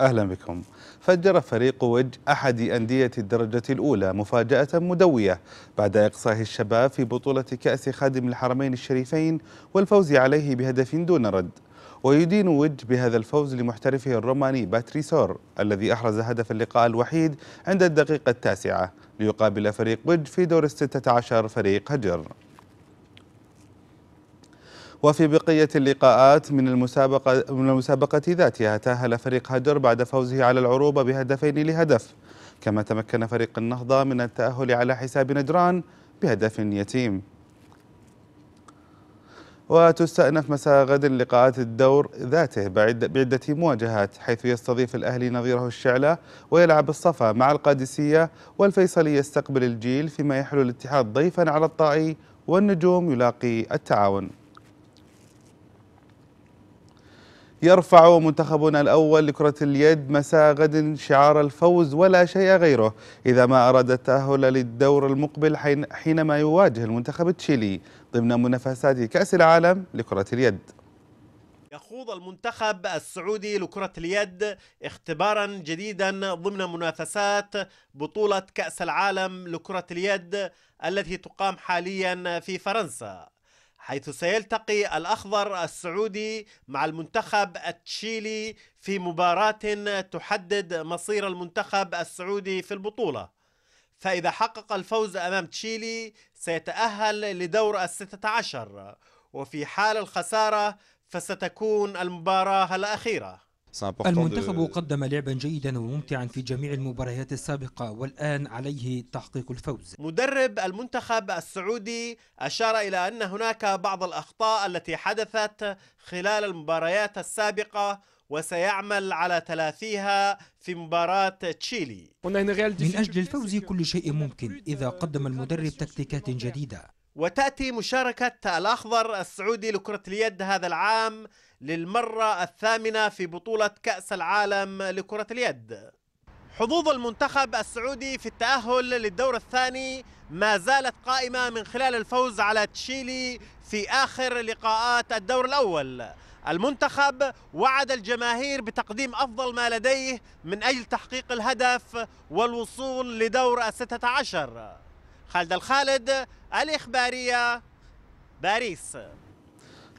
أهلا بكم فجر فريق وج أحد أندية الدرجة الأولى مفاجأة مدوية بعد إقصاء الشباب في بطولة كأس خادم الحرمين الشريفين والفوز عليه بهدف دون رد ويدين وج بهذا الفوز لمحترفه الروماني باتريسور الذي أحرز هدف اللقاء الوحيد عند الدقيقة التاسعة ليقابل فريق وج في دور 16 فريق هجر وفي بقية اللقاءات من المسابقة, من المسابقة ذاتها تأهل فريق هدر بعد فوزه على العروبة بهدفين لهدف كما تمكن فريق النهضة من التأهل على حساب نجران بهدف يتيم وتستأنف مساء غد لقاءات الدور ذاته بعدة مواجهات حيث يستضيف الأهلي نظيره الشعلة ويلعب الصفا مع القادسية والفيصلي يستقبل الجيل فيما يحل الاتحاد ضيفا على الطائي والنجوم يلاقي التعاون يرفع منتخبنا الأول لكرة اليد مساء غد شعار الفوز ولا شيء غيره إذا ما أراد التأهل للدور المقبل حينما يواجه المنتخب التشيلي ضمن منافسات كأس العالم لكرة اليد يخوض المنتخب السعودي لكرة اليد اختبارا جديدا ضمن منافسات بطولة كأس العالم لكرة اليد التي تقام حاليا في فرنسا حيث سيلتقي الأخضر السعودي مع المنتخب التشيلي في مباراة تحدد مصير المنتخب السعودي في البطولة فإذا حقق الفوز أمام تشيلي سيتأهل لدور الستة عشر وفي حال الخسارة فستكون المباراة الأخيرة المنتخب قدم لعبا جيدا وممتعا في جميع المباريات السابقة والآن عليه تحقيق الفوز مدرب المنتخب السعودي أشار إلى أن هناك بعض الأخطاء التي حدثت خلال المباريات السابقة وسيعمل على تلافيها في مباراة تشيلي من أجل الفوز كل شيء ممكن إذا قدم المدرب تكتيكات جديدة وتأتي مشاركة الأخضر السعودي لكرة اليد هذا العام للمرة الثامنة في بطولة كأس العالم لكرة اليد حظوظ المنتخب السعودي في التأهل للدور الثاني ما زالت قائمة من خلال الفوز على تشيلي في آخر لقاءات الدور الأول المنتخب وعد الجماهير بتقديم أفضل ما لديه من أجل تحقيق الهدف والوصول لدور الستة عشر خالد الخالد الإخبارية باريس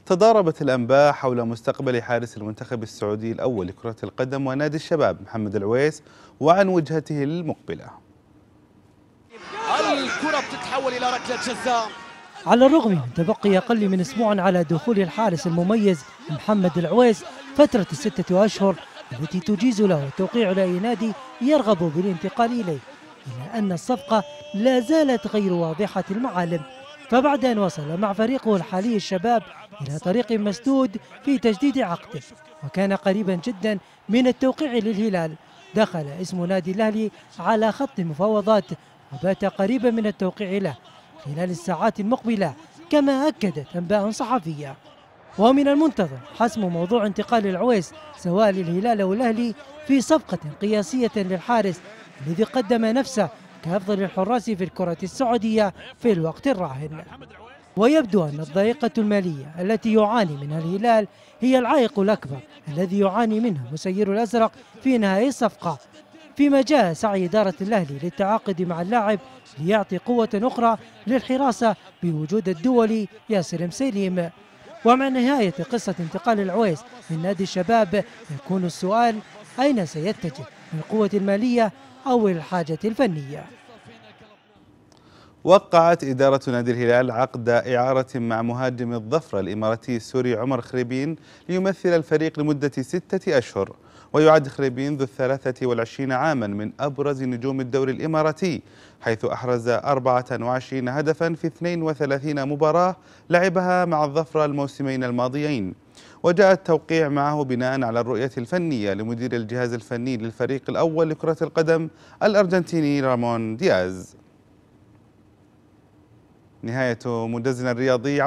تضاربت الأنباء حول مستقبل حارس المنتخب السعودي الأول لكرة القدم ونادي الشباب محمد العويس وعن وجهته المقبلة الكرة بتتحول إلى ركلة جزاء على الرغم من تبقي أقل من أسبوع على دخول الحارس المميز محمد العويس فترة الستة أشهر التي تجيز له التوقيع لأي نادي يرغب بالانتقال إليه إلا أن الصفقة لا زالت غير واضحة المعالم فبعد أن وصل مع فريقه الحالي الشباب إلى طريق مسدود في تجديد عقده وكان قريبا جدا من التوقيع للهلال دخل اسم نادي الأهلي على خط المفاوضات وبات قريبا من التوقيع له خلال الساعات المقبلة كما أكدت أنباء صحفية ومن المنتظر حسم موضوع انتقال العويس سواء للهلال أو الأهلي في صفقة قياسية للحارس الذي قدم نفسه كأفضل الحراس في الكرة السعودية في الوقت الراهن ويبدو أن الضائقة المالية التي يعاني منها الهلال هي العائق الأكبر الذي يعاني منه مسير الأزرق في نهاية الصفقة فيما جاء سعي إدارة الأهلي للتعاقد مع اللاعب ليعطي قوة أخرى للحراسة بوجود الدولي ياسر مسيليم ومع نهاية قصة انتقال العويس من نادي الشباب يكون السؤال أين سيتجه القوة المالية أو الحاجة الفنية وقعت إدارة نادي الهلال عقد إعارة مع مهاجم الظفرة الإماراتي السوري عمر خريبين ليمثل الفريق لمدة ستة أشهر ويعد خريبين ذو الثلاثة والعشرين عاما من أبرز نجوم الدوري الإماراتي حيث أحرز 24 هدفا في 32 مباراة لعبها مع الظفرة الموسمين الماضيين وجاء التوقيع معه بناء على الرؤية الفنية لمدير الجهاز الفني للفريق الأول لكرة القدم الأرجنتيني رامون دياز نهاية مدزنا الرياضي